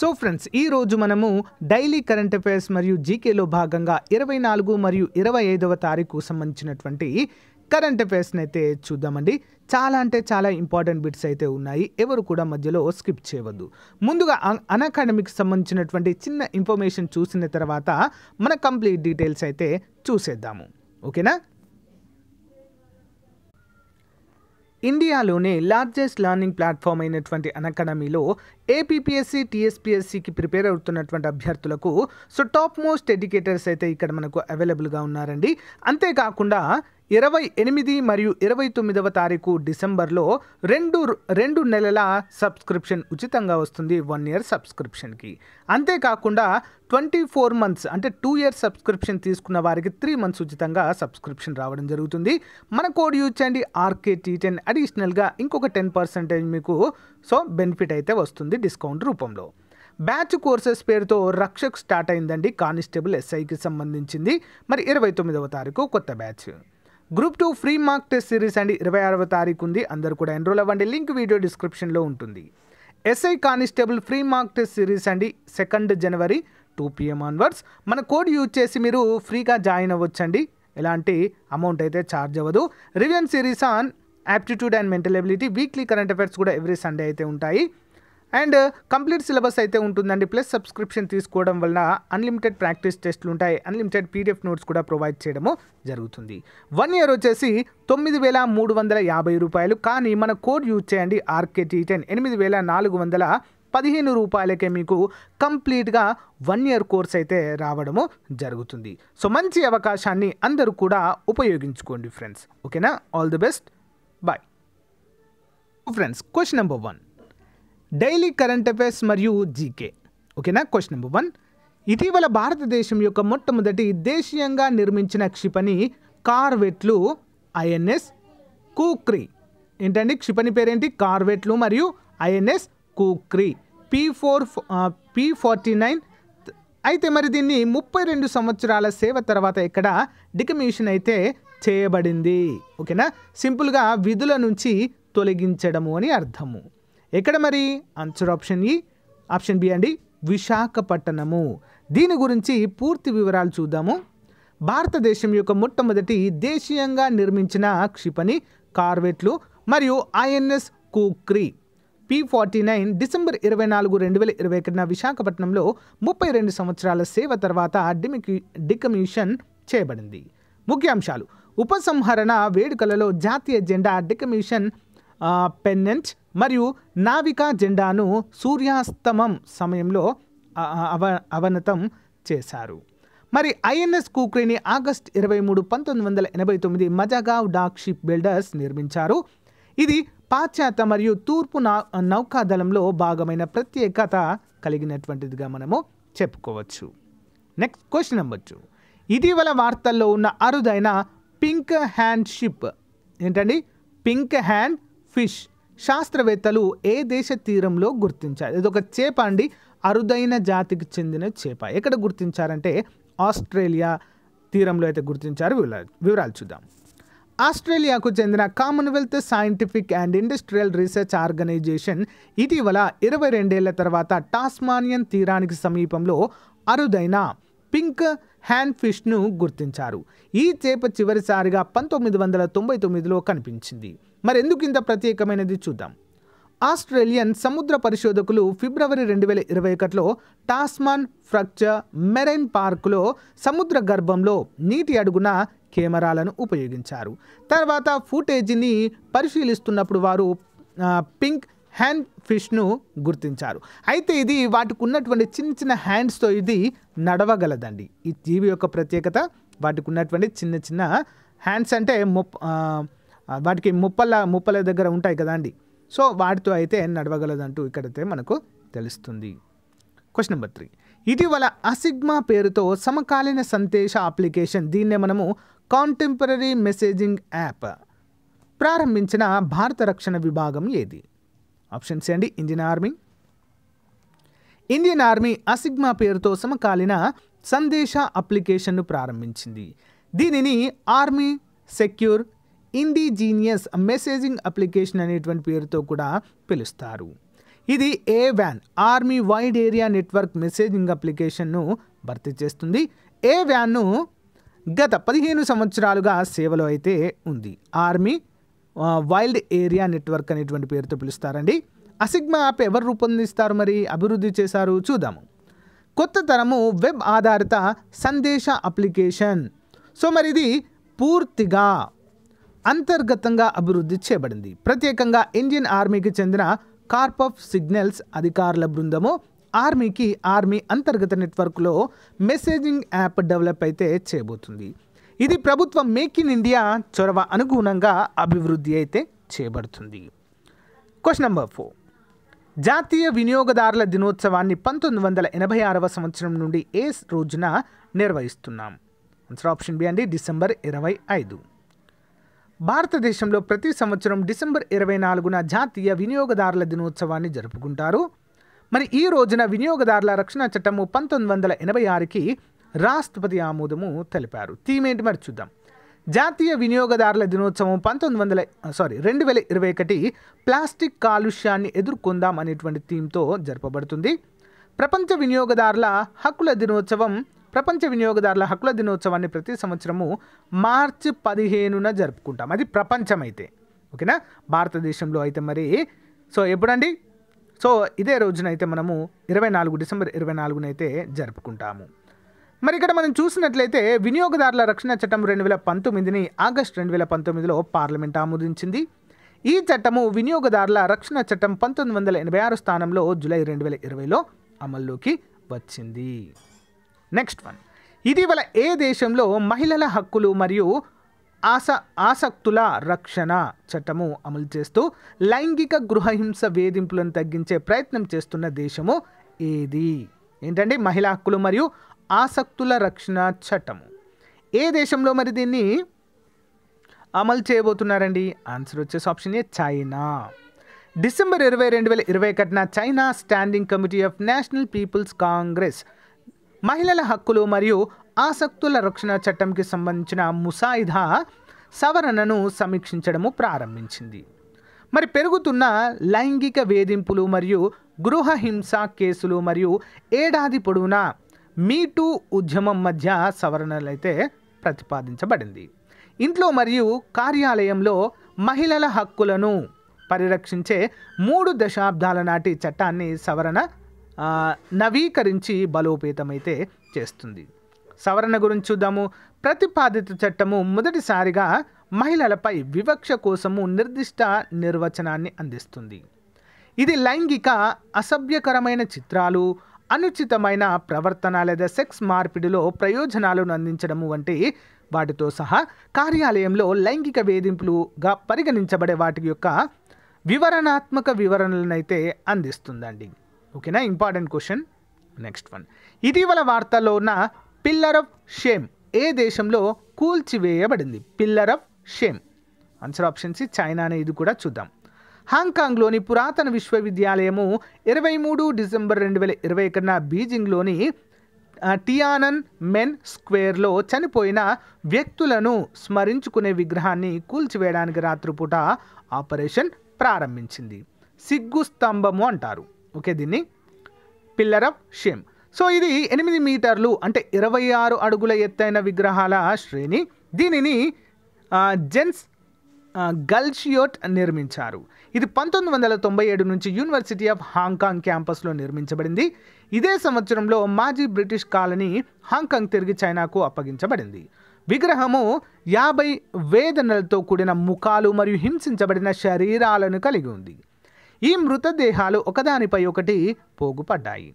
so friends ఈరోజు మనము daily current affairs మరియు జీకేలో భాగంగా ఇరవై నాలుగు మరియు ఇరవై ఐదవ తారీఖు సంబంధించినటువంటి కరెంట్ అఫైర్స్ని అయితే చూద్దామండి చాలా అంటే చాలా ఇంపార్టెంట్ బిట్స్ అయితే ఉన్నాయి ఎవరు కూడా మధ్యలో స్కిప్ చేయవద్దు ముందుగా అకాడమిక్ సంబంధించినటువంటి చిన్న ఇన్ఫర్మేషన్ చూసిన తర్వాత మన కంప్లీట్ డీటెయిల్స్ అయితే చూసేద్దాము ఓకేనా ఇండియాలోనే లార్జెస్ట్ లర్నింగ్ ప్లాట్ఫామ్ అయినటువంటి అనకాడమీలో ఏపీపీఎస్సీ టీఎస్పీఎస్సీకి ప్రిపేర్ అవుతున్నటువంటి అభ్యర్థులకు సో టాప్ మోస్ట్ ఎడ్యుకేటర్స్ అయితే ఇక్కడ మనకు అవైలబుల్గా ఉన్నారండి అంతేకాకుండా ఇరవై ఎనిమిది మరియు ఇరవై తొమ్మిదవ తారీఖు డిసెంబర్లో రెండు రెండు నెలల సబ్స్క్రిప్షన్ ఉచితంగా వస్తుంది వన్ ఇయర్ సబ్స్క్రిప్షన్కి అంతేకాకుండా ట్వంటీ ఫోర్ మంత్స్ అంటే టూ ఇయర్ సబ్స్క్రిప్షన్ తీసుకున్న వారికి త్రీ మంత్స్ ఉచితంగా సబ్స్క్రిప్షన్ రావడం జరుగుతుంది మన కోడ్ యూజ్ చేయండి ఆర్కే టీ టెన్ అడిషనల్గా ఇంకొక టెన్ పర్సెంటేజ్ మీకు సో బెనిఫిట్ అయితే వస్తుంది డిస్కౌంట్ రూపంలో బ్యాచ్ కోర్సెస్ పేరుతో రక్షకు స్టార్ట్ అయిందండి కానిస్టేబుల్ ఎస్ఐకి సంబంధించింది మరి ఇరవై తొమ్మిదవ తారీఖు కొత్త batch group two free mock test series అండి ఇరవై ఆరవ తారీఖు ఉంది అందరు కూడా ఎన్రోల్ అవ్వండి లింక్ వీడియో డిస్క్రిప్షన్లో ఉంటుంది SI constable free mock test series అండి second January two PM onwards మన కోడ్ యూజ్ చేసి మీరు ఫ్రీగా జాయిన్ అవ్వచ్చండి ఎలాంటి అమౌంట్ అయితే ఛార్జ్ అవ్వదు రివ్యన్ series on aptitude and mental ability weekly current affairs కూడా ఎవ్రీ సండే అయితే ఉంటాయి అండ్ కంప్లీట్ సిలబస్ అయితే ఉంటుందండి ప్లస్ సబ్స్క్రిప్షన్ తీసుకోవడం వల్ల అన్లిమిటెడ్ ప్రాక్టీస్ టెస్ట్లు ఉంటాయి అన్లిమిటెడ్ పీడిఎఫ్ నోట్స్ కూడా ప్రొవైడ్ చేయడము జరుగుతుంది వన్ ఇయర్ వచ్చేసి తొమ్మిది వేల మూడు వందల యాభై రూపాయలు కానీ మన కోడ్ యూజ్ చేయండి ఆర్కేటీ టెన్ ఎనిమిది వేల నాలుగు వందల పదిహేను రూపాయలకే మీకు కంప్లీట్గా వన్ ఇయర్ కోర్స్ అయితే రావడము జరుగుతుంది సో మంచి అవకాశాన్ని అందరూ కూడా ఉపయోగించుకోండి ఫ్రెండ్స్ ఓకేనా all the best boy friends question number one daily current affairs మరియు జీకే ఓకేనా క్వశ్చన్ నెంబర్ వన్ ఇటీవల భారతదేశం యొక్క మొట్టమొదటి దేశీయంగా నిర్మించిన క్షిపణి కార్వెట్లు ఐఎన్ఎస్ కూక్రీ ఏంటండి క్షిపణి పేరేంటి కార్వెట్లు మరియు INS Kukri P four P forty nine అయితే మరి దీన్ని ముప్పై రెండు సంవత్సరాల సేవ తర్వాత ఇక్కడ డికమిషన్ అయితే చేయబడింది ఓకేనా సింపుల్గా విధుల నుంచి తొలగించడము అని అర్థము ఎక్కడ మరి ఆన్సర్ ఆప్షన్ ఈ ఆప్షన్ బి అండి విశాఖపట్టణము దీని గురించి పూర్తి వివరాలు చూద్దాము భారతదేశం యొక్క మొట్టమొదటి దేశీయంగా నిర్మించిన క్షిపణి కార్వెట్లు మరియు INS Kukri P forty nine December ఇరవై నాలుగు రెండు వేల ఇరవై ఒకటిన విశాఖపట్నంలో ముప్పై రెండు సంవత్సరాల సేవ తర్వాత డిమికి డికమిషన్ చేయబడింది ముఖ్యాంశాలు ఉపసంహరణ వేడుకలలో జాతీయ జెండా డికమిషన్ పెన్నెంట్ మరియు నావికా జెండాను సూర్యాస్తమం సమయంలో అవ అవనతం చేశారు మరి ఐఎన్ఎస్ కుక్రీని ఆగస్ట్ ఇరవై మూడు పంతొమ్మిది వందల ఎనభై తొమ్మిది మజగావ్ డాక్ షిప్ బిల్డర్స్ నిర్మించారు ఇది పాశ్చాత్య మరియు తూర్పు నా నౌకాదళంలో భాగమైన ప్రత్యేకత కలిగినటువంటిదిగా మనము చెప్పుకోవచ్చు నెక్స్ట్ క్వశ్చన్ నెంబర్ టూ ఇటీవల వార్తల్లో ఉన్న అరుదైన పింక్ హ్యాండ్ షిప్ ఏంటండి పింక్ హ్యాండ్ ఫిష్ శాస్త్రవేత్తలు ఏ దేశ తీరంలో గుర్తించారు ఇది ఒక చేప అండి అరుదైన జాతికి చెందిన చేప ఎక్కడ గుర్తించారంటే ఆస్ట్రేలియా తీరంలో అయితే గుర్తించారు వివరాలు చూద్దాం ఆస్ట్రేలియాకు చెందిన commonwealth scientific and industrial research organisation ఇటీవల ఇరవై రెండేళ్ల తర్వాత టాస్మానియన్ తీరానికి సమీపంలో అరుదైన పింక్ హ్యాండ్ ఫిష్ను గుర్తించారు ఈ చేప చివరిసారిగా పంతొమ్మిది వందల తొంభై తొమ్మిదిలో కనిపించింది మరెందుకు ఇంత ప్రత్యేకమైనది చూద్దాం ఆస్ట్రేలియన్ సముద్ర పరిశోధకులు ఫిబ్రవరి రెండు వేల ఇరవై ఒకటిలో టాస్మాన్ ఫ్రక్చర్ మెరైన్ పార్కులో సముద్ర గర్భంలో నీటి అడుగున కెమెరాలను ఉపయోగించారు తర్వాత ఫుటేజీని పరిశీలిస్తున్నప్పుడు వారు పింక్ హ్యాండ్ ఫిష్ను గుర్తించారు అయితే ఇది వాటికి ఉన్నటువంటి చిన్న చిన్న హ్యాండ్స్తో ఇది నడవగలదండి ఈ జీవి యొక్క ప్రత్యేకత వాటికి ఉన్నటువంటి చిన్న చిన్న హ్యాండ్స్ అంటే ముప్ప వాటికి ముప్పల ముప్పల దగ్గర ఉంటాయి కదా అండి సో వాటితో అయితే నడవగలదంటూ ఇక్కడైతే మనకు తెలుస్తుంది క్వశ్చన్ నెంబర్ త్రీ ఇటీవల అసిగ్మా పేరుతో సమకాలీన సందేశ అప్లికేషన్ దీన్నే మనము కాంటెంపరీ మెసేజింగ్ యాప్ ప్రారంభించిన భారత రక్షణ విభాగం ఏది ఆప్షన్ సి అండి Indian army Indian army ASIGMA పేరుతో సమకాలీన సందేశ అప్లికేషన్ను ప్రారంభించింది దీనిని army secure indigenous messaging application అనేటువంటి పేరుతో కూడా పిలుస్తారు ఇది ఏ వ్యాన్ army wide area network messaging అప్లికేషన్ను భర్తీ చేస్తుంది ఏ వ్యాన్ను గత పదిహేను సంవత్సరాలుగా సేవలో అయితే ఉంది ఆర్మీ వైల్డ్ ఏరియా నెట్వర్క్ అనేటువంటి పేరుతో పిలుస్తారండి అసిగ్మా యాప్ ఎవరు రూపొందిస్తారు మరి అభివృద్ధి చేశారు చూద్దాము కొత్త తరము వెబ్ ఆధారిత సందేశ అప్లికేషన్ సో మరి ఇది పూర్తిగా అంతర్గతంగా అభివృద్ధి చేయబడింది ప్రత్యేకంగా ఇండియన్ ఆర్మీకి చెందిన కార్ప్ ఆఫ్ సిగ్నల్స్ అధికారుల బృందము ఆర్మీకి ఆర్మీ అంతర్గత నెట్వర్క్లో మెసేజింగ్ యాప్ డెవలప్ అయితే చేయబోతుంది ఇది ప్రభుత్వం మేక్ ఇన్ ఇండియా చొరవ అనుగుణంగా అభివృద్ధి అయితే చేయబడుతుంది క్వశ్చన్ నెంబర్ ఫోర్ జాతీయ వినియోగదారుల దినోత్సవాన్ని పంతొమ్మిది వందల ఎనభై ఆరవ సంవత్సరం నుండి ఏ రోజున నిర్వహిస్తున్నాం ఆన్సర్ ఆప్షన్ బి అండి డిసెంబర్ ఇరవై ఐదు భారతదేశంలో ప్రతి సంవత్సరం డిసెంబర్ ఇరవై నాలుగున జాతీయ వినియోగదారుల దినోత్సవాన్ని జరుపుకుంటారు మరి ఈ రోజున వినియోగదారుల రక్షణ చట్టము పంతొమ్మిది వందల ఎనభై ఆరుకి రాష్ట్రపతి ఆమోదము తెలిపారు థీమ్ ఏంటి మరి చూద్దాం జాతీయ వినియోగదారుల దినోత్సవం పంతొమ్మిది వందల సారీ రెండు వేల ఇరవై ఒకటి ప్లాస్టిక్ కాలుష్యాన్ని ఎదుర్కొందాం అనేటువంటి థీమ్తో జరపబడుతుంది ప్రపంచ వినియోగదారుల హక్కుల దినోత్సవం ప్రపంచ వినియోగదారుల హక్కుల దినోత్సవాన్ని ప్రతి సంవత్సరము మార్చి పదిహేనున జరుపుకుంటాం అది ప్రపంచమైతే ఓకేనా భారతదేశంలో అయితే మరి సో ఎప్పుడండి సో ఇదే రోజునైతే మనము ఇరవై నాలుగు డిసెంబర్ ఇరవై నాలుగునైతే జరుపుకుంటాము మరి ఇక్కడ మనం చూసినట్లయితే వినియోగదారుల రక్షణ చట్టం రెండు వేల పంతొమ్మిదిని ఆగస్టు రెండు వేల పంతొమ్మిదిలో పార్లమెంట్ ఆమోదించింది ఈ చట్టము వినియోగదారుల రక్షణ చట్టం పంతొమ్మిది వందల ఎనభై ఆరు స్థానంలో జూలై రెండు వేల ఇరవైలో అమల్లోకి వచ్చింది నెక్స్ట్ వన్ ఇటీవల ఏ దేశంలో మహిళల హక్కులు మరియు ఆస ఆసక్తుల రక్షణ చట్టము అమలు చేస్తూ లైంగిక గృహహింస వేధింపులను తగ్గించే ప్రయత్నం చేస్తున్న దేశము ఏది ఏంటంటే మహిళా హక్కులు మరియు ఆసక్తుల రక్షణ చట్టము ఏ దేశంలో మరి దీన్ని అమలు చేయబోతున్నారండి ఆన్సర్ వచ్చేసి ఆప్షన్ ఏ చైనా డిసెంబర్ ఇరవై రెండు వేల ఇరవై ఒకటిన China standing committee of national people's congress మహిళల హక్కులు మరియు ఆసక్తుల రక్షణ చట్టంకి సంబంధించిన ముసాయిదా సవరణను సమీక్షించడము ప్రారంభించింది మరి పెరుగుతున్న లైంగిక వేధింపులు మరియు గృహహింస కేసులు మరియు ఏడాది పొడవునా మీటూ ఉద్యమం మధ్య సవరణలైతే ప్రతిపాదించబడింది ఇంట్లో మరియు కార్యాలయంలో మహిళల హక్కులను పరిరక్షించే మూడు దశాబ్దాల నాటి చట్టాన్ని సవరణ నవీకరించి బలోపేతమైతే చేస్తుంది సవరణ గురించి చూద్దాము ప్రతిపాదిత చట్టము మొదటిసారిగా మహిళలపై వివక్ష కోసము నిర్దిష్ట నిర్వచనాన్ని అందిస్తుంది ఇది లైంగిక అసభ్యకరమైన చిత్రాలు అనుచితమైన ప్రవర్తన లేదా సెక్స్ మార్పిడిలో ప్రయోజనాలను అందించడము వంటి వాటితో సహా కార్యాలయంలో లైంగిక వేధింపులుగా పరిగణించబడే వాటి యొక్క వివరణాత్మక వివరణలనైతే అందిస్తుందండి ఓకేనా ఇంపార్టెంట్ క్వశ్చన్ నెక్స్ట్ వన్ ఇటీవల వార్తల్లో ఉన్న పిల్లర్ ఆఫ్ షేమ్ ఏ దేశంలో కూల్చివేయబడింది pillar of shame answer option C China అనేది కూడా చూద్దాం హాంకాంగ్లోని పురాతన విశ్వవిద్యాలయము ఇరవై మూడు డిసెంబర్ రెండు వేల ఇరవై కన్నా బీజింగ్లోని టియానన్ మెన్ స్క్వేర్లో చనిపోయిన వ్యక్తులను స్మరించుకునే విగ్రహాన్ని కూల్చివేయడానికి రాత్రిపూట ఆపరేషన్ ప్రారంభించింది సిగ్గు స్తంభము అంటారు ఓకే దీన్ని పిల్లర్ ఆఫ్ షేమ్ సో ఇది ఎనిమిది మీటర్లు అంటే ఇరవై ఆరు అడుగుల ఎత్తైన విగ్రహాల శ్రేణి దీనిని జెన్స్ గల్షియోట్ నిర్మించారు ఇది పంతొమ్మిది వందల తొంభై ఏడు నుంచి యూనివర్సిటీ ఆఫ్ హాంకాంగ్ క్యాంపస్లో నిర్మించబడింది ఇదే సంవత్సరంలో మాజీ బ్రిటిష్ కాలనీ హాంకాంగ్ తిరిగి చైనాకు అప్పగించబడింది విగ్రహము యాభై వేదనలతో కూడిన ముఖాలు మరియు హింసించబడిన శరీరాలను కలిగి ఉంది ఈ మృతదేహాలు ఒకదానిపై ఒకటి పోగుపడ్డాయి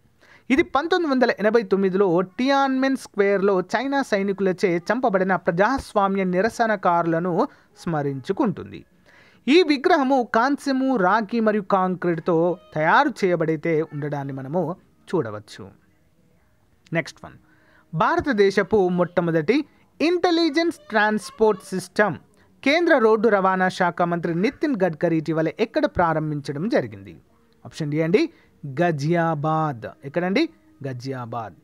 ఇది పంతొమ్మిది వందల ఎనభై తొమ్మిదిలో టియాన్మెన్ స్క్వేర్లో చైనా సైనికులచే చంపబడిన ప్రజాస్వామ్య నిరసనకారులను స్మరించుకుంటుంది ఈ విగ్రహము కాంస్యము రాఖీ మరియు కాంక్రీట్తో తయారు చేయబడితే ఉండడాన్ని మనము చూడవచ్చు నెక్స్ట్ వన్ భారతదేశపు మొట్టమొదటి ఇంటెలిజెన్స్ ట్రాన్స్పోర్ట్ సిస్టమ్ కేంద్ర రోడ్డు రవాణా శాఖ మంత్రి నితిన్ గడ్కరీ ఇటీవల ఎక్కడ ప్రారంభించడం జరిగింది ఆప్షన్ డి అండి గజియాబాద్ ఎక్కడండి గజియాబాద్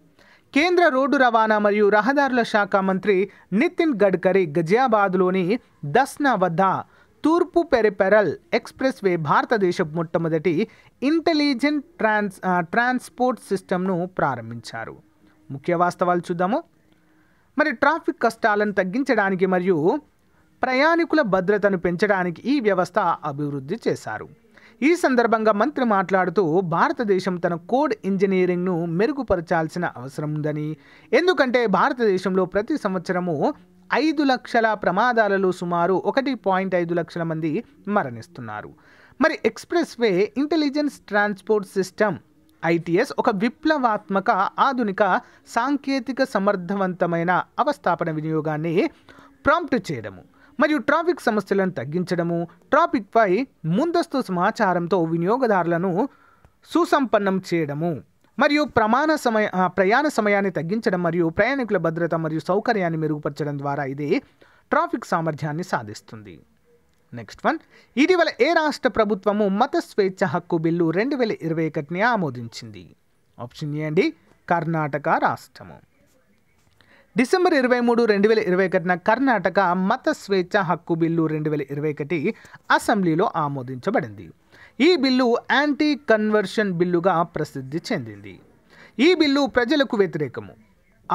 కేంద్ర రోడ్డు రవాణా మరియు రహదారుల శాఖ మంత్రి నితిన్ గడ్కరీ గజియాబాద్లోని దస్నా వద్ద తూర్పు పెరిపెరల్ ఎక్స్ప్రెస్ వే భారతదేశపు మొట్టమొదటి ఇంటెలిజెంట్ ట్రాన్స్ ట్రాన్స్పోర్ట్ సిస్టమ్ను ప్రారంభించారు ముఖ్య వాస్తవాలు చూద్దాము మరి ట్రాఫిక్ కష్టాలను తగ్గించడానికి మరియు ప్రయాణికుల భద్రతను పెంచడానికి ఈ వ్యవస్థ అభివృద్ధి చేశారు ఈ సందర్భంగా మంత్రి మాట్లాడుతూ భారతదేశం తన కోడ్ ఇంజనీరింగ్ను మెరుగుపరచాల్సిన అవసరం ఉందని ఎందుకంటే భారతదేశంలో ప్రతి సంవత్సరము ఐదు లక్షల ప్రమాదాలలో సుమారు ఒకటి పాయింట్ ఐదు లక్షల మంది మరణిస్తున్నారు మరి expressway intelligence transport system ITS ఒక విప్లవాత్మక ఆధునిక సాంకేతిక సమర్థవంతమైన అవస్థాపన వినియోగాన్ని ప్రాంప్ట్ చేయడము మరియు ట్రాఫిక్ సమస్యలను తగ్గించడము ట్రాఫిక్పై ముందస్తు సమాచారంతో వినియోగదారులను సుసంపన్నం చేయడము మరియు ప్రమాణ సమయ ప్రయాణ సమయాన్ని తగ్గించడం మరియు ప్రయాణికుల భద్రత మరియు సౌకర్యాన్ని మెరుగుపరచడం ద్వారా ఇది ట్రాఫిక్ సామర్థ్యాన్ని సాధిస్తుంది నెక్స్ట్ వన్ ఇటీవల ఏ రాష్ట్ర ప్రభుత్వము మత స్వేచ్ఛ హక్కు బిల్లు రెండు వేల ఇరవై ఒకటిని ఆమోదించింది ఆప్షన్ ఏ అండి కర్ణాటక రాష్ట్రము డిసెంబర్ ఇరవై మూడు రెండు వేల ఇరవై ఒకటిన కర్ణాటక మత స్వేచ్ఛ హక్కు బిల్లు రెండు వేల ఇరవై ఒకటి అసెంబ్లీలో ఆమోదించబడింది ఈ బిల్లు యాంటీ కన్వర్షన్ బిల్లుగా ప్రసిద్ధి చెందింది ఈ బిల్లు ప్రజలకు వ్యతిరేకము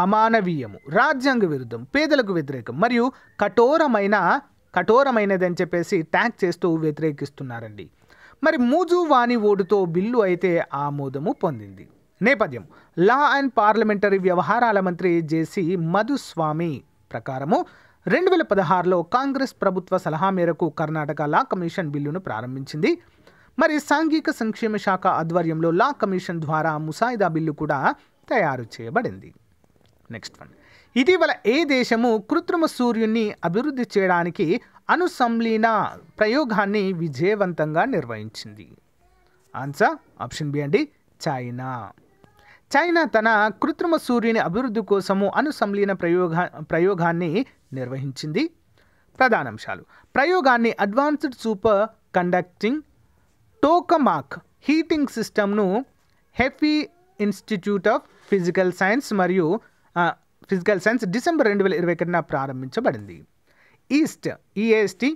అమానవీయము రాజ్యాంగ విరుద్ధం పేదలకు వ్యతిరేకం మరియు కఠోరమైన కఠోరమైనదని చెప్పేసి ట్యాగ్ చేస్తూ వ్యతిరేకిస్తున్నారండి మరి మూజు వాణి ఓటుతో బిల్లు అయితే ఆమోదము పొందింది నేపథ్యం లా అండ్ పార్లమెంటరీ వ్యవహారాల మంత్రి జేసీ మధుస్వామి ప్రకారము రెండు వేల పదహారులో కాంగ్రెస్ ప్రభుత్వ సలహా మేరకు కర్ణాటక లా కమిషన్ బిల్లును ప్రారంభించింది మరి సాంఘిక సంక్షేమ శాఖ ఆధ్వర్యంలో లా కమిషన్ ద్వారా ముసాయిదా బిల్లు కూడా తయారు చేయబడింది నెక్స్ట్ వన్ ఇటీవల ఏ దేశము కృత్రిమ సూర్యుని అభివృద్ధి చేయడానికి అనుసంలీన ప్రయోగాన్ని విజయవంతంగా నిర్వహించింది ఆన్సర్ ఆప్షన్ బి అండి చైనా చైనా తన కృత్రిమ సూర్యుని అభివృద్ధి కోసము అనుసంలీన ప్రయోగా ప్రయోగాన్ని నిర్వహించింది ప్రధానాంశాలు ప్రయోగాన్ని advanced superconducting tokamak heating సిస్టమ్ను Hefei institute of physical science మరియు ఫిజికల్ సైన్స్ డిసెంబర్ రెండు వేల ఇరవై ఒకటిన ప్రారంభించబడింది ఈస్ట్ ఈఎస్టి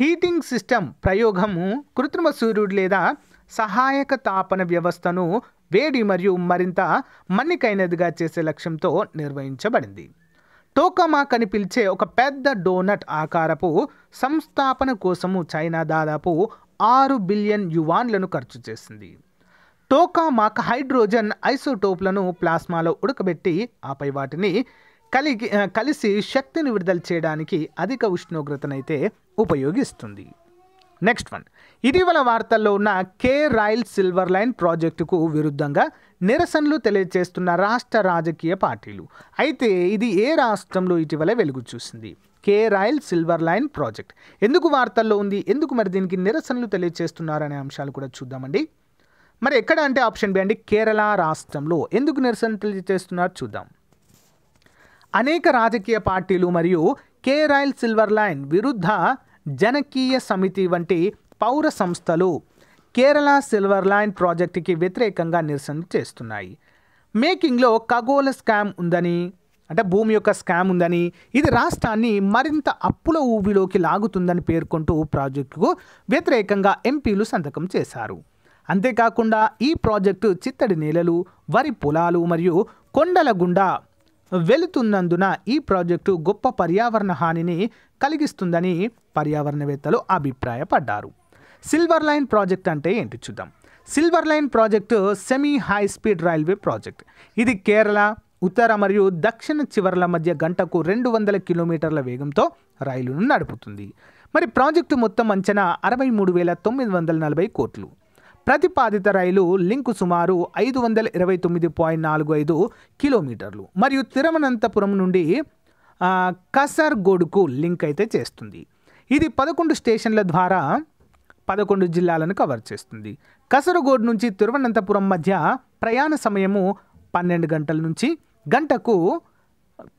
హీటింగ్ సిస్టమ్ ప్రయోగము కృత్రిమ సూర్యుడు లేదా సహాయక తాపన వ్యవస్థను వేడి మరియు మరింత మన్నికైనదిగా చేసే లక్ష్యంతో నిర్వహించబడింది టోకమాక్ అని పిలిచే ఒక పెద్ద డోనట్ ఆకారపు సంస్థాపన కోసము చైనా దాదాపు ఆరు బిలియన్ యువాన్లను ఖర్చు చేసింది టోకామాక్ హైడ్రోజన్ ఐసోటోప్లను ప్లాస్మాలో ఉడకబెట్టి ఆపై వాటిని కలిగి కలిసి శక్తిని విడుదల చేయడానికి అధిక ఉష్ణోగ్రతనైతే ఉపయోగిస్తుంది నెక్స్ట్ వన్ ఇటీవల వార్తల్లో ఉన్న కే రాయల్ సిల్వర్ లైన్ ప్రాజెక్టుకు విరుద్ధంగా నిరసనలు తెలియజేస్తున్న రాష్ట్ర రాజకీయ పార్టీలు అయితే ఇది ఏ రాష్ట్రంలో ఇటీవల వెలుగు చూసింది K rail silver line project ఎందుకు వార్తల్లో ఉంది ఎందుకు మరి దీనికి నిరసనలు తెలియజేస్తున్నారనే అంశాలు కూడా చూద్దామండి మరి ఎక్కడ అంటే ఆప్షన్ బి అండి కేరళ రాష్ట్రంలో ఎందుకు నిరసన తెలియజేస్తున్నారు చూద్దాం అనేక రాజకీయ పార్టీలు మరియు కే రాయల్ సిల్వర్ లైన్ విరుద్ధ జనకీయ సమితి వంటి పౌర సంస్థలు కేరళ సిల్వర్ లైన్ ప్రాజెక్టుకి వ్యతిరేకంగా నిరసన చేస్తున్నాయి మేకింగ్లో ఖగోళ స్కామ్ ఉందని అంటే భూమి యొక్క స్కామ్ ఉందని ఇది రాష్ట్రాన్ని మరింత అప్పుల ఊబిలోకి లాగుతుందని పేర్కొంటూ ప్రాజెక్టుకు వ్యతిరేకంగా ఎంపీలు సంతకం చేశారు అంతేకాకుండా ఈ ప్రాజెక్టు చిత్తడి నేలలు వరి పొలాలు మరియు కొండల గుండా వెళుతున్నందున ఈ ప్రాజెక్టు గొప్ప పర్యావరణ హానిని కలిగిస్తుందని పర్యావరణవేత్తలు అభిప్రాయపడ్డారు సిల్వర్ లైన్ ప్రాజెక్ట్ అంటే ఏంటి చూద్దాం silver line project semi high speed railway project ఇది కేరళ ఉత్తర మరియు దక్షిణ చివర్ల మధ్య గంటకు రెండు వందల కిలోమీటర్ల వేగంతో రైలును నడుపుతుంది మరి ప్రాజెక్టు మొత్తం అంచనా అరవై మూడు వేల తొమ్మిది వందల నలభై కోట్లు ప్రతిపాదిత రైలు లింకు సుమారు ఐదు వందల ఇరవై తొమ్మిది పాయింట్ నాలుగు ఐదు కిలోమీటర్లు మరియు తిరువనంతపురం నుండి కసర్గోడుకు లింక్ అయితే చేస్తుంది ఇది పదకొండు స్టేషన్ల ద్వారా పదకొండు జిల్లాలను కవర్ చేస్తుంది కసరగోడ్ నుంచి తిరువనంతపురం మధ్య ప్రయాణ సమయము పన్నెండు గంటల నుంచి గంటకు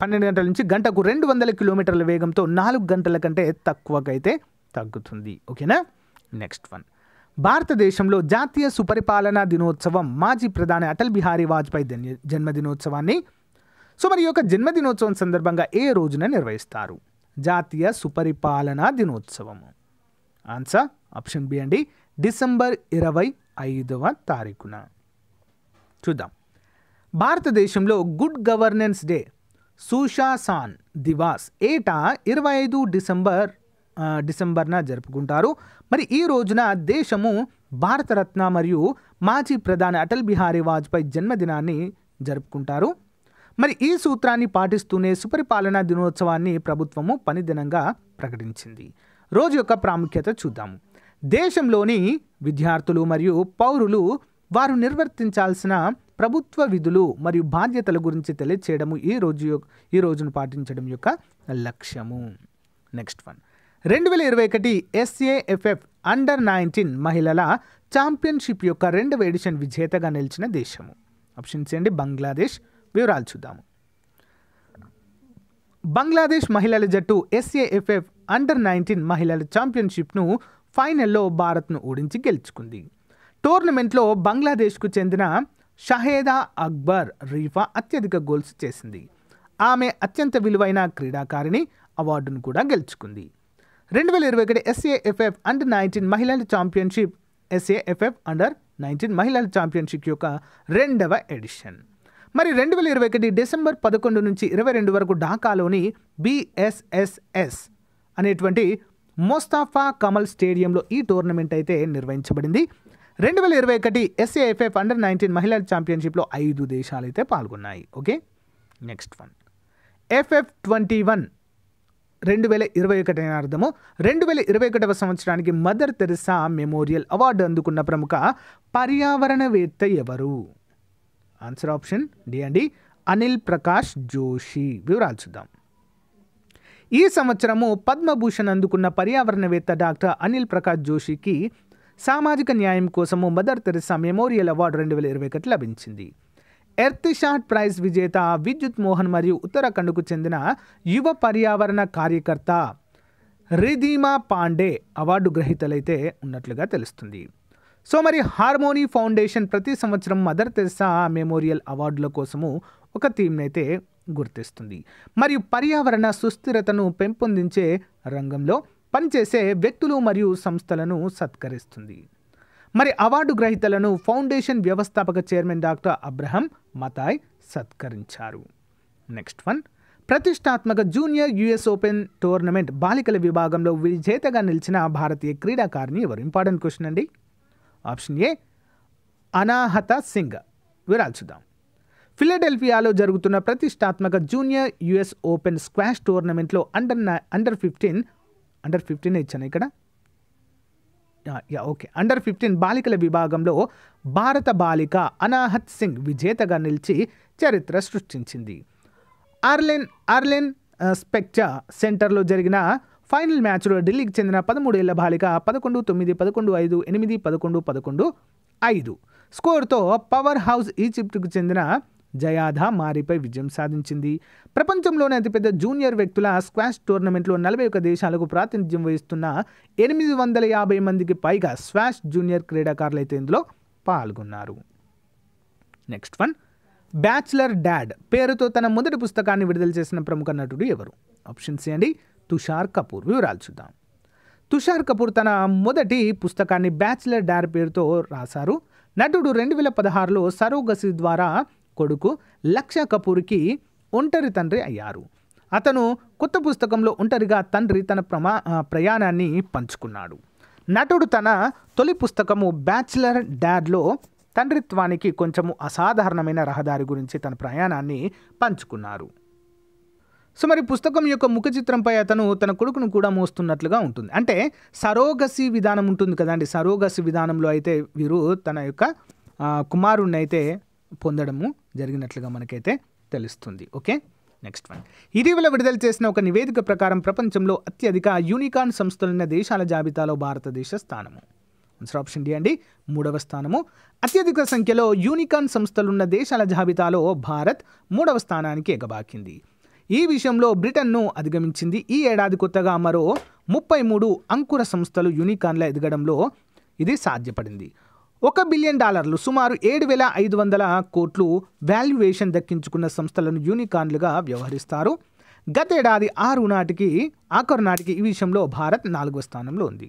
పన్నెండు గంటల నుంచి గంటకు రెండు వందల కిలోమీటర్ల వేగంతో నాలుగు గంటల కంటే తక్కువకైతే తగ్గుతుంది ఓకేనా నెక్స్ట్ వన్ భారతదేశంలో జాతీయ సుపరిపాలనా దినోత్సవం మాజీ ప్రధాని అటల్ బిహారీ వాజ్పేయి జన్మదినోత్సవాన్ని సో మరి యొక్క జన్మదినోత్సవం సందర్భంగా ఏ రోజున నిర్వహిస్తారు జాతీయ సుపరిపాలనా దినోత్సవము ఆన్సర్ ఆప్షన్ బి అండి డిసెంబర్ ఇరవై ఐదవ తారీఖున చూద్దాం భారతదేశంలో good governance day Sushasan Diwas ఏటా ఇరవై ఐదు డిసెంబర్ డిసెంబర్న జరుపుకుంటారు మరి ఈ రోజున దేశము భారతరత్న మరియు మాజీ ప్రధాని అటల్ బిహారీ వాజ్పేయి జన్మదినాన్ని జరుపుకుంటారు మరి ఈ సూత్రాన్ని పాటిస్తూనే సుపరిపాలనా దినోత్సవాన్ని ప్రభుత్వము పని దినంగా ప్రకటించింది రోజు యొక్క ప్రాముఖ్యత చూద్దాము దేశంలోని విద్యార్థులు మరియు పౌరులు వారు నిర్వర్తించాల్సిన ప్రభుత్వ విధులు మరియు బాధ్యతల గురించి తెలియచేయడము ఈ రోజు ఈ రోజును పాటించడం యొక్క లక్ష్యము నెక్స్ట్ వన్ రెండు వేల ఇరవై ఒకటి ఎస్ఏఎఫ్ఎఫ్ అండర్ నైన్టీన్ మహిళల ఛాంపియన్షిప్ యొక్క రెండవ ఎడిషన్ విజేతగా నిలిచిన దేశము ఆప్షన్స్ ఏంటి బంగ్లాదేశ్ వివరాలు చూద్దాము బంగ్లాదేశ్ మహిళల జట్టు ఎస్ఏఎఫ్ఎఫ్ అండర్ నైన్టీన్ మహిళల ఛాంపియన్షిప్ను ఫైనల్లో భారత్ను ఓడించి గెలుచుకుంది టోర్నమెంట్లో బంగ్లాదేశ్కు చెందిన షహేదా అక్బర్ రీఫా అత్యధిక గోల్స్ చేసింది ఆమె అత్యంత విలువైన క్రీడాకారిణి అవార్డును కూడా గెలుచుకుంది రెండు వేల ఇరవై ఒకటి ఎస్ఏఎఫ్ఎఫ్ అండర్ నైన్టీన్ మహిళల ఛాంపియన్షిప్ ఎస్ఏఎఫ్ఎఫ్ అండర్ నైన్టీన్ మహిళల ఛాంపియన్షిప్ యొక్క రెండవ ఎడిషన్ మరి రెండు వేల ఇరవై ఒకటి డిసెంబర్ పదకొండు నుంచి ఇరవై రెండు వరకు ఢాకాలోని బిఎస్ఎస్ఎస్ అనేటువంటి మోస్తాఫా కమల్ స్టేడియంలో ఈ టోర్నమెంట్ అయితే నిర్వహించబడింది రెండు వేల ఇరవై ఒకటి ఎస్ఏఎఫ్ఎఫ్ అండర్ నైన్టీన్ మహిళల ఛాంపియన్షిప్లో ఐదు దేశాలు అయితే పాల్గొన్నాయి okay next one FF twenty one రెండు వేల ఇరవై ఒకటి అని అర్థము రెండు వేల ఇరవై ఒకటవ సంవత్సరానికి మదర్ తెరసా మెమోరియల్ అవార్డు అందుకున్న ప్రముఖ పర్యావరణవేత్త ఎవరు ఆన్సర్ ఆప్షన్ డి అండి అనిల్ ప్రకాష్ జోషి వివరాలు చూద్దాం ఈ సంవత్సరము పద్మభూషణ్ అందుకున్న పర్యావరణవేత్త డాక్టర్ అనిల్ ప్రకాష్ జోషికి సామాజిక న్యాయం కోసము మదర్ తెరసా మెమోరియల్ అవార్డు రెండు వేల ఇరవై ఒకటి లభించింది ఎర్త్ షాట్ ప్రైజ్ విజేత విద్యుత్ మోహన్ మరియు ఉత్తరాఖండ్కు చెందిన యువ పర్యావరణ కార్యకర్త రిధీమా పాండే అవార్డు గ్రహీతలైతే ఉన్నట్లుగా తెలుస్తుంది సో మరి హార్మోనీ ఫౌండేషన్ ప్రతి సంవత్సరం మదర్ తెస్సా మెమోరియల్ అవార్డుల కోసము ఒక థీమ్ని అయితే గుర్తిస్తుంది మరియు పర్యావరణ సుస్థిరతను పెంపొందించే రంగంలో పనిచేసే వ్యక్తులు మరియు సంస్థలను సత్కరిస్తుంది మరి అవార్డు గ్రహీతలను ఫౌండేషన్ వ్యవస్థాపక చైర్మన్ డాక్టర్ అబ్రహం మతాయ్ సత్కరించారు నెక్స్ట్ వన్ ప్రతిష్టాత్మక జూనియర్ యుఎస్ ఓపెన్ టోర్నమెంట్ బాలికల విభాగంలో విజేతగా నిలిచిన భారతీయ క్రీడాకారిణి ఎవరు ఇంపార్టెంట్ క్వశ్చన్ అండి ఆప్షన్ ఏ అనాహత సింగ్ విరాల్చుదాం ఫిలడెల్ఫియాలో జరుగుతున్న ప్రతిష్టాత్మక జూనియర్ యుఎస్ ఓపెన్ స్క్వాష్ టోర్నమెంట్లో under under fifteen under fifteen ఇచ్చాను ఇక్కడ యా ఓకే అండర్ ఫిఫ్టీన్ బాలికల విభాగంలో భారత బాలిక అనాహత్ సింగ్ విజేతగా నిలిచి చరిత్ర సృష్టించింది ఆర్లెన్ ఆర్లెన్ స్పెక్చా సెంటర్లో జరిగిన ఫైనల్ మ్యాచ్లో ఢిల్లీకి చెందిన పదమూడేళ్ల బాలిక పదకొండు తొమ్మిది పదకొండు ఐదు ఎనిమిది పదకొండు పదకొండు ఐదు స్కోర్తో పవర్ హౌస్ ఈజిప్ట్కు చెందిన జయాధ మారిపై విజయం సాధించింది ప్రపంచంలోనే అతిపెద్ద జూనియర్ వ్యక్తుల స్క్వాష్ టోర్నమెంట్లో నలభై ఒక దేశాలకు ప్రాతినిధ్యం వహిస్తున్న ఎనిమిది వందల యాభై మందికి పైగా స్వాష్ జూనియర్ క్రీడాకారులైతే ఇందులో పాల్గొన్నారు నెక్స్ట్ వన్ బ్యాచులర్ డాడ్ పేరుతో తన మొదటి పుస్తకాన్ని విడుదల చేసిన ప్రముఖ నటుడు ఎవరు ఆప్షన్స్ సి అండి తుషార్ కపూర్ వివరాలు చూద్దాం తుషార్ కపూర్ తన మొదటి పుస్తకాన్ని బ్యాచిలర్ డార్ పేరుతో రాశారు నటుడు రెండు వేల పదహారులో సరోగసి ద్వారా కొడుకు లక్ష కపూర్కి ఒంటరి తండ్రి అయ్యారు అతను కొత్త పుస్తకంలో ఒంటరిగా తండ్రి తన ప్రమా ప్రయాణాన్ని పంచుకున్నాడు నటుడు తన తొలి పుస్తకము బ్యాచిలర్ డాడ్లో తండ్రిత్వానికి కొంచెము అసాధారణమైన రహదారి గురించి తన ప్రయాణాన్ని పంచుకున్నారు సో మరి పుస్తకం యొక్క ముఖ చిత్రంపై అతను తన కొడుకును కూడా మోస్తున్నట్లుగా ఉంటుంది అంటే సరోగసి విధానం ఉంటుంది కదండి సరోగసి విధానంలో అయితే వీరు తన యొక్క కుమారుణ్ణి అయితే పొందడము జరిగినట్లుగా మనకైతే తెలుస్తుంది ఓకే నెక్స్ట్ వన్ ఇటీవల విడుదల చేసిన ఒక నివేదిక ప్రకారం ప్రపంచంలో అత్యధిక యూనికాన్ సంస్థలున్న దేశాల జాబితాలో భారతదేశ స్థానము ఆన్సర్ ఆప్షన్ డి అండి మూడవ స్థానము అత్యధిక సంఖ్యలో యూనికాన్ సంస్థలున్న దేశాల జాబితాలో భారత్ మూడవ స్థానానికి ఎగబాకింది ఈ విషయంలో బ్రిటన్ను అధిగమించింది ఈ ఏడాది కొత్తగా మరో ముప్పై మూడు అంకుర సంస్థలు యూనికాన్ల ఎదగడంలో ఇది సాధ్యపడింది ఒక బిలియన్ డాలర్లు సుమారు ఏడు వేల ఐదు వందల కోట్లు వాల్యుయేషన్ దక్కించుకున్న సంస్థలను యూనికాన్లుగా వ్యవహరిస్తారు గతేడాది ఆరు నాటికి ఆఖరు నాటికి ఈ విషయంలో భారత్ నాలుగో స్థానంలో ఉంది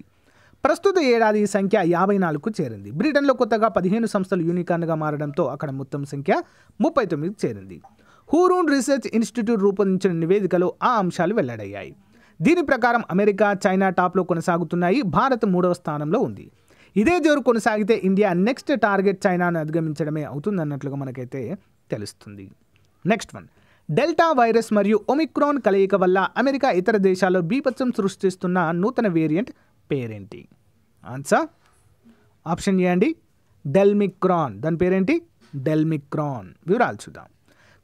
ప్రస్తుత ఏడాది ఈ సంఖ్య యాభై నాలుగుకు చేరింది బ్రిటన్లో కొత్తగా పదిహేను సంస్థలు యూనికాన్గా మారడంతో అక్కడ మొత్తం సంఖ్య ముప్పై తొమ్మిదికి చేరింది హూరూన్ రీసెర్చ్ ఇన్స్టిట్యూట్ రూపొందించిన నివేదికలో ఆ అంశాలు వెల్లడయ్యాయి దీని ప్రకారం అమెరికా చైనా టాప్లో కొనసాగుతున్నాయి భారత్ మూడవ స్థానంలో ఉంది ఇదే జోరు కొనసాగితే ఇండియా నెక్స్ట్ టార్గెట్ చైనాను అధిగమించడమే అవుతుందన్నట్లుగా మనకైతే తెలుస్తుంది నెక్స్ట్ వన్ డెల్టా వైరస్ మరియు ఒమిక్రాన్ కలయిక వల్ల అమెరికా ఇతర దేశాల్లో బీభత్సం సృష్టిస్తున్న నూతన వేరియంట్ పేరేంటి ఆన్సర్ ఆప్షన్ చేయండి డెల్మిక్రాన్ దాని పేరేంటి డెల్మిక్రాన్ వివరాలు చూద్దాం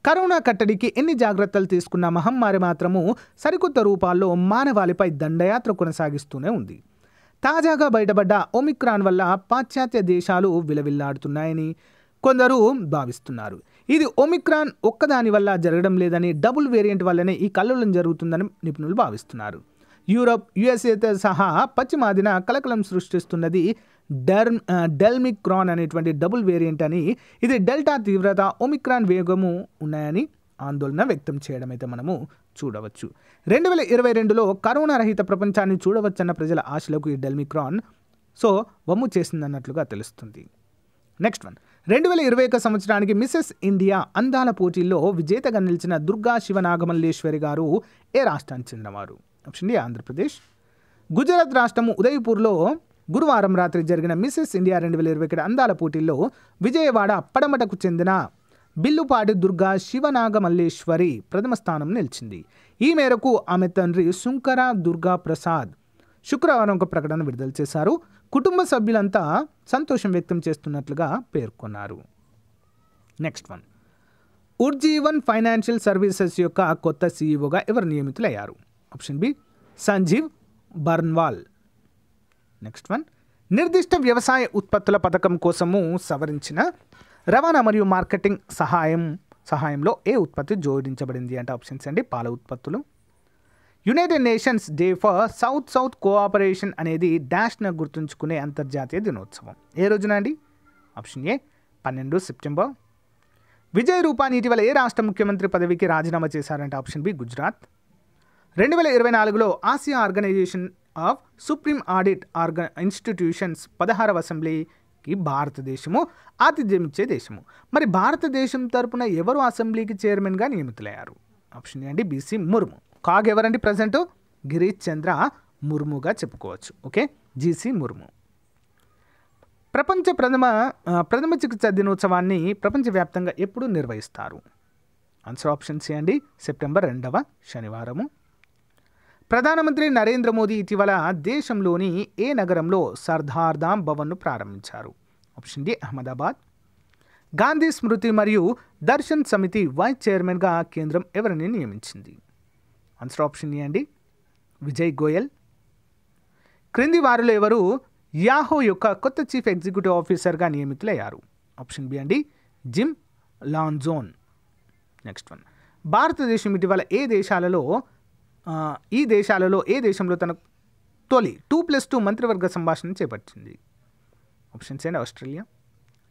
కరోనా కట్టడికి ఎన్ని జాగ్రత్తలు తీసుకున్న మహమ్మారి మాత్రము సరికొత్త రూపాల్లో మానవాళిపై దండయాత్ర కొనసాగిస్తూనే ఉంది తాజాగా బయటపడ్డ ఒమిక్రాన్ వల్ల పాశ్చాత్య దేశాలు విలవిల్లాడుతున్నాయని కొందరు భావిస్తున్నారు ఇది ఒమిక్రాన్ ఒక్కదాని వల్ల జరగడం లేదని డబుల్ వేరియంట్ వల్లనే ఈ కల్లోలం జరుగుతుందని నిపుణులు భావిస్తున్నారు యూరప్ యుఎస్ఏతో సహా పశ్చిమాదిన కలకలం సృష్టిస్తున్నది డెర్మ్ డెల్మిక్రాన్ అనేటువంటి డబుల్ వేరియంట్ అని ఇది డెల్టా తీవ్రత ఒమిక్రాన్ వేగము ఉన్నాయని ఆందోళన వ్యక్తం చేయడం అయితే మనము చూడవచ్చు రెండు వేల ఇరవై రెండులో కరోనా రహిత ప్రపంచాన్ని చూడవచ్చన్న ప్రజల ఆశలకు ఈ డెల్మిక్రాన్ సో వమ్ము చేసిందన్నట్లుగా తెలుస్తుంది నెక్స్ట్ వన్ రెండు వేల ఇరవై ఒక సంవత్సరానికి మిస్సెస్ ఇండియా అందాల పోటీల్లో విజేతగా నిలిచిన దుర్గా శివనాగమల్లేశ్వరి గారు ఏ రాష్ట్రానికి చెందినవారు ఆప్షన్ డి ఆంధ్రప్రదేశ్ గుజరాత్ రాష్ట్రము ఉదయపూర్లో గురువారం రాత్రి జరిగిన మిస్సెస్ ఇండియా రెండు వేల ఇరవై ఒకటి అందాల పోటీల్లో విజయవాడ అప్పడమటకు చెందిన బిల్లుపాడి దుర్గా శివనాగమల్లేశ్వరి ప్రథమ స్థానం నిలిచింది ఈ మేరకు ఆమె తండ్రి శుంకర దుర్గా ప్రసాద్ శుక్రవారం ఒక ప్రకటన విడుదల చేశారు కుటుంబ సభ్యులంతా సంతోషం వ్యక్తం చేస్తున్నట్లుగా పేర్కొన్నారు next one Ujjivan financial services యొక్క కొత్త సీఈఓగా ఎవరు నియమితులయ్యారు option B Sanjeev Barnwal next one నిర్దిష్ట వ్యవసాయ ఉత్పత్తుల పథకం కోసము సవరించిన రవాణా మరియు మార్కెటింగ్ సహాయం సహాయంలో ఏ ఉత్పత్తి జోడించబడింది అంటే ఆప్షన్స్ అండి పాల ఉత్పత్తులు United Nations day for south south cooperation అనేది డాష్ను గుర్తుంచుకునే అంతర్జాతీయ దినోత్సవం ఏ రోజున అండి ఆప్షన్ ఏ పన్నెండు సెప్టెంబర్ విజయ్ రూపాని ఇటీవల ఏ రాష్ట్ర ముఖ్యమంత్రి పదవికి రాజీనామా చేశారంటే ఆప్షన్ బి గుజరాత్ రెండు వేల ఇరవై నాలుగులో Asia organisation of supreme audit org institutions పదహారవ అసెంబ్లీకి భారతదేశము ఆతిథ్యం ఇచ్చే దేశము మరి భారతదేశం తరపున ఎవరు అసెంబ్లీకి చైర్మన్గా నియమితులయ్యారు ఆప్షన్ ఏంటి బీసీ ముర్ము కాగ్ ఎవరండి ప్రజెంట్ గిరీష్ చంద్ర ముర్ముగా చెప్పుకోవచ్చు ఓకే జీసీ ముర్ము ప్రపంచ ప్రథమ ప్రథమ చికిత్స దినోత్సవాన్ని ప్రపంచవ్యాప్తంగా ఎప్పుడు నిర్వహిస్తారు ఆన్సర్ ఆప్షన్స్ సి అండి సెప్టెంబర్ రెండవ శనివారము ప్రధానమంత్రి నరేంద్ర మోదీ ఇటీవల దేశంలోని ఏ నగరంలో సర్దార్ ధామ్ భవన్ను ప్రారంభించారు ఆప్షన్ డి అహ్మదాబాద్ గాంధీ స్మృతి మరియు దర్శన్ సమితి వైస్ చైర్మన్గా కేంద్రం ఎవరిని నియమించింది ఆన్సర్ ఆప్షన్ ఏ అండి విజయ్ గోయల్ క్రింది వారిలో ఎవరు యాహో యొక్క కొత్త చీఫ్ ఎగ్జిక్యూటివ్ ఆఫీసర్గా నియమితులయ్యారు ఆప్షన్ బి అండి జిమ్ లాన్జోన్ నెక్స్ట్ వన్ భారతదేశం ఇటీవల ఏ దేశాలలో ఈ దేశాలలో ఏ దేశంలో తన తొలి టూ ప్లస్ టూ మంత్రివర్గ సంభాషణ చేపట్టింది ఆప్షన్స్ ఏంటి Australia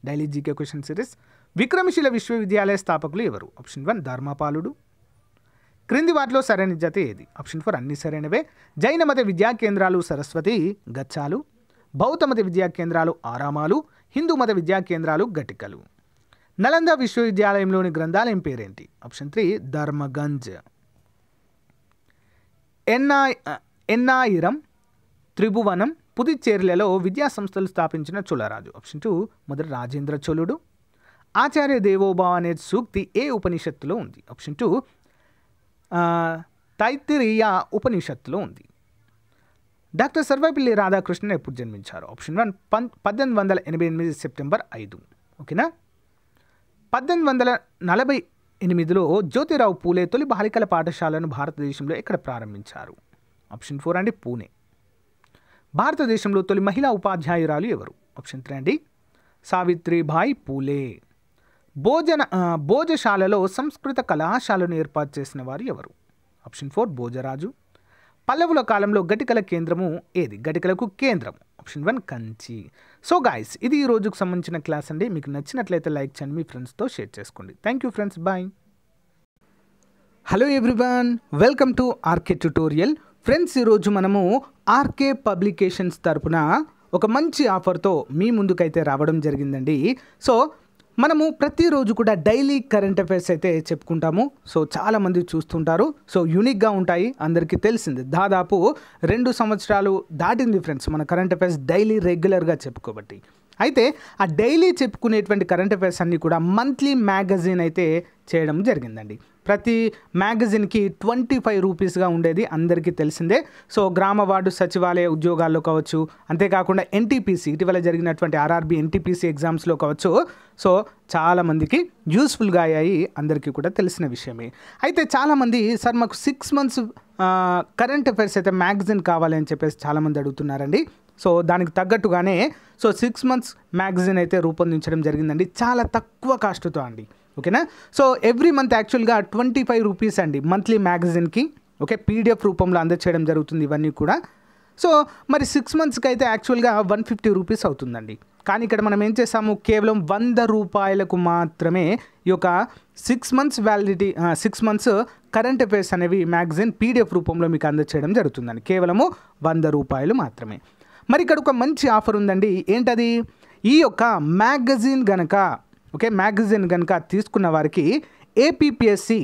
daily GK question series Vikramshila విశ్వవిద్యాలయ స్థాపకులు ఎవరు ఆప్షన్ వన్ ధర్మపాలుడు క్రింది వాటిలో సరైన జత ఏది ఆప్షన్ ఫోర్ అన్ని సరైనవే జైన మత విద్యా కేంద్రాలు సరస్వతి గచ్చాలు బౌద్ధ మత విద్యా కేంద్రాలు ఆరామాలు హిందూ మత విద్యా కేంద్రాలు గటికలు నలంద విశ్వవిద్యాలయంలోని గ్రంథాలయం పేరేంటి ఆప్షన్ త్రీ ధర్మగంజ్ ఎన్ఆయ్ ఎన్నాయిరం త్రిభువనం పుదుచ్చేరిలలో సంస్థలు స్థాపించిన చోళరాజు ఆప్షన్ టూ మొదటి రాజేంద్ర చోళుడు ఆచార్య దేవోభావ అనే సూక్తి ఏ ఉపనిషత్తులో ఉంది ఆప్షన్ టూ తైత్తిరీయ ఉపనిషత్తులో ఉంది డాక్టర్ సర్వపల్లి రాధాకృష్ణన్ ఎప్పుడు జన్మించారు ఆప్షన్ వన్ పద్దెనిమిది వందల ఎనభై ఎనిమిది సెప్టెంబర్ ఐదు ఓకేనా పద్దెనిమిది వందల నలభై ఎనిమిదిలో జ్యోతిరావు పూలే తొలి బాలికల పాఠశాలను భారతదేశంలో ఎక్కడ ప్రారంభించారు ఆప్షన్ ఫోర్ అండి పూణే భారతదేశంలో తొలి మహిళా ఉపాధ్యాయురాలు ఎవరు ఆప్షన్ త్రీ అండి భాయ్ పూలే భోజన భోజశాలలో సంస్కృత కళాశాలను ఏర్పాటు చేసిన వారు ఎవరు ఆప్షన్ ఫోర్ భోజరాజు పల్లవుల కాలంలో గటికల కేంద్రము ఏది గటికలకు కేంద్రము ఆప్షన్ వన్ కంచి సో గాయస్ ఇది ఈ రోజుకు సంబంధించిన క్లాస్ అండి మీకు నచ్చినట్లయితే లైక్ చేయండి మీ ఫ్రెండ్స్తో షేర్ చేసుకోండి thank you friends bye hello everyone welcome to RK tutorial friends ఈరోజు మనము ఆర్కే పబ్లికేషన్స్ తరపున ఒక మంచి ఆఫర్తో మీ ముందుకైతే రావడం జరిగిందండి సో మనము ప్రతిరోజు కూడా డైలీ కరెంట్ అఫైర్స్ అయితే చెప్పుకుంటాము సో చాలామంది చూస్తుంటారు సో యూనిక్గా ఉంటాయి అందరికీ తెలిసింది దాదాపు రెండు సంవత్సరాలు దాటింది ఫ్రెండ్స్ మన కరెంట్ అఫైర్స్ డైలీ రెగ్యులర్గా చెప్పుకోబట్టి అయితే ఆ డైలీ చెప్పుకునేటువంటి కరెంట్ అఫైర్స్ అన్నీ కూడా మంత్లీ మ్యాగజైన్ అయితే చేయడం జరిగిందండి ప్రతి మ్యాగజిన్కి ట్వంటీ ఫైవ్ రూపీస్గా ఉండేది అందరికీ తెలిసిందే సో గ్రామ వార్డు సచివాలయ ఉద్యోగాల్లో కావచ్చు అంతేకాకుండా ఎన్టీపీసీ ఇటీవల జరిగినటువంటి ఆర్ఆర్బీ ఎన్టీపీసీ ఎగ్జామ్స్లో కావచ్చు సో చాలామందికి యూస్ఫుల్గా అయ్యాయి అందరికీ కూడా తెలిసిన విషయమే అయితే చాలామంది సార్ మాకు సిక్స్ మంత్స్ కరెంట్ అఫైర్స్ అయితే మ్యాగజిన్ కావాలి అని చెప్పేసి చాలామంది అడుగుతున్నారండి సో దానికి తగ్గట్టుగానే సో సిక్స్ మంత్స్ మ్యాగజిన్ అయితే రూపొందించడం జరిగిందండి చాలా తక్కువ కాస్ట్తో అండి ఓకేనా సో ఎవ్రీ మంత్ యాక్చువల్గా ట్వంటీ ఫైవ్ రూపీస్ అండి మంత్లీ మ్యాగజైన్కి ఓకే పీడిఎఫ్ రూపంలో అందచేయడం జరుగుతుంది ఇవన్నీ కూడా సో మరి సిక్స్ మంత్స్కి అయితే యాక్చువల్గా వన్ ఫిఫ్టీ రూపీస్ అవుతుందండి కానీ ఇక్కడ మనం ఏం చేస్తాము కేవలం వంద రూపాయలకు మాత్రమే ఈ యొక్క six months validity six months current affairs అనేవి మ్యాగజైన్ పీడిఎఫ్ రూపంలో మీకు అందచేయడం జరుగుతుందండి కేవలము వంద రూపాయలు మాత్రమే మరి ఇక్కడ ఒక మంచి ఆఫర్ ఉందండి ఏంటది ఈ యొక్క మ్యాగజైన్ గనక ఓకే మ్యాగజైన్ కనుక తీసుకున్న వారికి ఏపీపీఎస్సి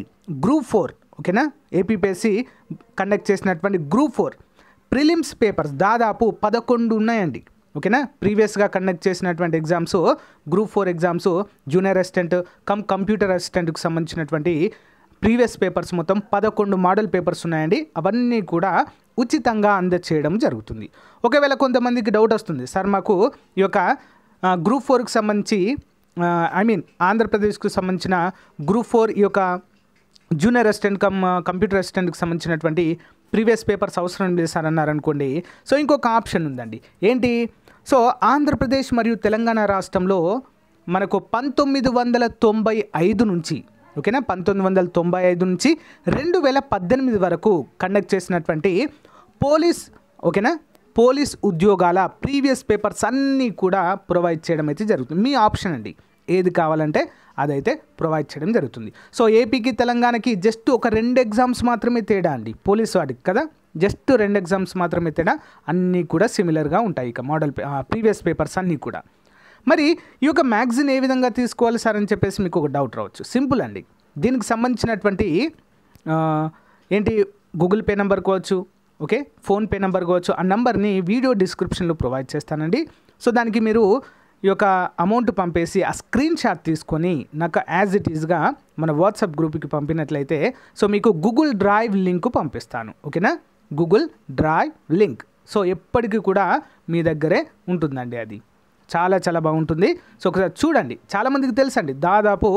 గ్రూప్ ఫోర్ ఓకేనా ఏపీపీఎస్సి కండక్ట్ చేసినటువంటి గ్రూప్ ఫోర్ ప్రిలిమ్స్ పేపర్స్ దాదాపు పదకొండు ఉన్నాయండి ఓకేనా ప్రీవియస్గా కండక్ట్ చేసినటువంటి exams group four exams junior assistant cum computer అసిస్టెంట్కి సంబంధించినటువంటి ప్రీవియస్ పేపర్స్ మొత్తం పదకొండు మోడల్ పేపర్స్ ఉన్నాయండి అవన్నీ కూడా ఉచితంగా అందచేయడం జరుగుతుంది ఒకవేళ కొంతమందికి డౌట్ వస్తుంది సార్ మాకు ఈ యొక్క గ్రూప్ ఫోర్కి సంబంధించి ఐ మీన్ ఆంధ్రప్రదేశ్కు సంబంధించిన గ్రూప్ ఫోర్ ఈ యొక్క జూనియర్ అసిస్టెంట్ కమ్ కంప్యూటర్ అసిస్టెంట్కి సంబంధించినటువంటి ప్రీవియస్ పేపర్స్ అవసరం చేశారన్నారనుకోండి సో ఇంకొక ఆప్షన్ ఉందండి ఏంటి సో ఆంధ్రప్రదేశ్ మరియు తెలంగాణ రాష్ట్రంలో మనకు పంతొమ్మిది వందల తొంభై ఐదు నుంచి ఓకేనా పంతొమ్మిది వందల తొంభై ఐదు నుంచి రెండు వేల పద్దెనిమిది వరకు కండక్ట్ చేసినటువంటి పోలీస్ ఓకేనా పోలీస్ ఉద్యోగాల ప్రీవియస్ పేపర్స్ అన్నీ కూడా ప్రొవైడ్ చేయడం అయితే జరుగుతుంది మీ ఆప్షన్ అండి ఏది కావాలంటే అదైతే ప్రొవైడ్ చేయడం జరుగుతుంది సో ఏపీకి తెలంగాణకి జస్ట్ ఒక రెండు ఎగ్జామ్స్ మాత్రమే తేడా అండి పోలీస్ వాటికి కదా జస్ట్ రెండు ఎగ్జామ్స్ మాత్రమే తేడా అన్నీ కూడా సిమిలర్గా ఉంటాయి ఇక మోడల్ ప్రీవియస్ పేపర్స్ అన్నీ కూడా మరి ఈ యొక్క మ్యాగ్జిన్ ఏ విధంగా తీసుకోవాలి సార్ అని చెప్పేసి మీకు ఒక డౌట్ రావచ్చు సింపుల్ అండి దీనికి సంబంధించినటువంటి ఏంటి గూగుల్ పే నెంబర్ కావచ్చు ఓకే ఫోన్పే నెంబర్ కావచ్చు ఆ నెంబర్ని వీడియో డిస్క్రిప్షన్లో ప్రొవైడ్ చేస్తానండి సో దానికి మీరు ఈ యొక్క అమౌంట్ పంపేసి ఆ స్క్రీన్ షాట్ తీసుకొని నాకు యాజ్ ఇట్ ఈజ్గా మన వాట్సాప్ గ్రూప్కి పంపినట్లయితే సో మీకు గూగుల్ డ్రైవ్ లింక్ పంపిస్తాను ఓకేనా గూగుల్ డ్రైవ్ లింక్ సో ఎప్పటికీ కూడా మీ దగ్గరే ఉంటుందండి అది చాలా చాలా బాగుంటుంది సో ఒకసారి చూడండి చాలామందికి తెలుసండి దాదాపు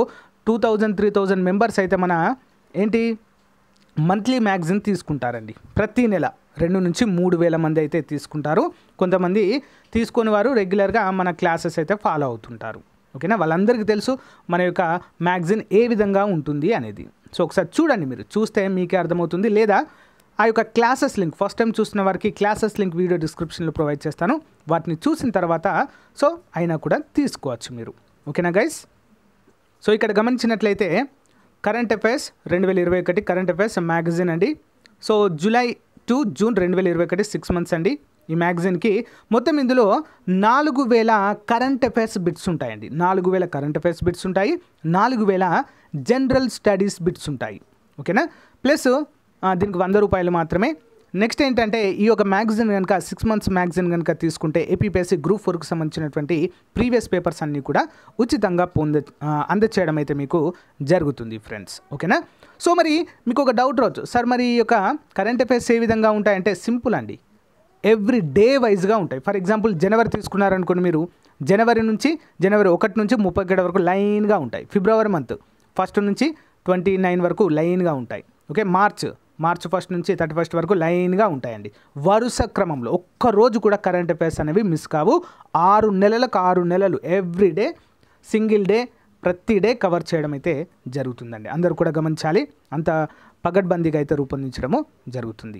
two thousand three thousand members అయితే మన ఏంటి మంత్లీ మ్యాగ్జిన్ తీసుకుంటారండి ప్రతి నెల రెండు నుంచి మూడు వేల మంది అయితే తీసుకుంటారు కొంతమంది తీసుకొని వారు రెగ్యులర్గా మన క్లాసెస్ అయితే ఫాలో అవుతుంటారు ఓకేనా వాళ్ళందరికీ తెలుసు మన యొక్క మ్యాగ్జిన్ ఏ విధంగా ఉంటుంది అనేది సో ఒకసారి చూడండి మీరు చూస్తే మీకే అర్థమవుతుంది లేదా ఆ యొక్క క్లాసెస్ లింక్ ఫస్ట్ టైం చూసిన వారికి క్లాసెస్ లింక్ వీడియో డిస్క్రిప్షన్లో ప్రొవైడ్ చేస్తాను వాటిని చూసిన తర్వాత సో అయినా కూడా తీసుకోవచ్చు మీరు ఓకేనా గైస్ సో ఇక్కడ గమనించినట్లయితే కరెంట్ అఫైర్స్ రెండు వేల ఇరవై ఒకటి కరెంట్ అఫైర్స్ మ్యాగజైన్ అండి సో జూలై టు జూన్ రెండు వేల ఇరవై ఒకటి సిక్స్ మంత్స్ అండి ఈ మ్యాగజైన్కి మొత్తం ఇందులో నాలుగు వేల కరెంట్ అఫైర్స్ బిట్స్ ఉంటాయండి నాలుగు వేల కరెంట్ అఫైర్స్ బిట్స్ ఉంటాయి నాలుగు వేల జనరల్ స్టడీస్ బిట్స్ ఉంటాయి ఓకేనా ప్లస్ దీనికి వంద రూపాయలు మాత్రమే నెక్స్ట్ ఏంటంటే ఈ యొక్క మ్యాగజైన్ కనుక సిక్స్ మంత్స్ మ్యాగజైన్ కనుక తీసుకుంటే ఏపీపీఎస్సీ గ్రూప్ ఫోర్కి సంబంధించినటువంటి ప్రీవియస్ పేపర్స్ అన్నీ కూడా ఉచితంగా పొంద అందచేయడం అయితే మీకు జరుగుతుంది ఫ్రెండ్స్ ఓకేనా సో మరి మీకు ఒక డౌట్ రావచ్చు సార్ మరి ఈ యొక్క కరెంట్ అఫైర్స్ ఏ విధంగా ఉంటాయంటే సింపుల్ అండి ఎవ్రీ డే వైజ్గా ఉంటాయి ఫర్ ఎగ్జాంపుల్ జనవరి తీసుకున్నారనుకోండి మీరు జనవరి నుంచి జనవరి ఒకటి నుంచి ముప్పై ఒకటి వరకు లైన్గా ఉంటాయి ఫిబ్రవరి మంత్ ఫస్ట్ నుంచి ట్వంటీ నైన్ వరకు లైన్గా ఉంటాయి ఓకే మార్చ్ మార్చి ఫస్ట్ నుంచి థర్టీ ఫస్ట్ వరకు లైన్గా ఉంటాయండి వరుస క్రమంలో ఒక్క రోజు కూడా కరెంట్ అఫేర్స్ అనేవి మిస్ కావు ఆరు నెలలకు ఆరు నెలలు ఎవ్రీ డే సింగిల్ డే ప్రతి డే కవర్ చేయడం అయితే జరుగుతుందండి అందరూ కూడా గమనించాలి అంత పగడ్బందీగా అయితే రూపొందించడము జరుగుతుంది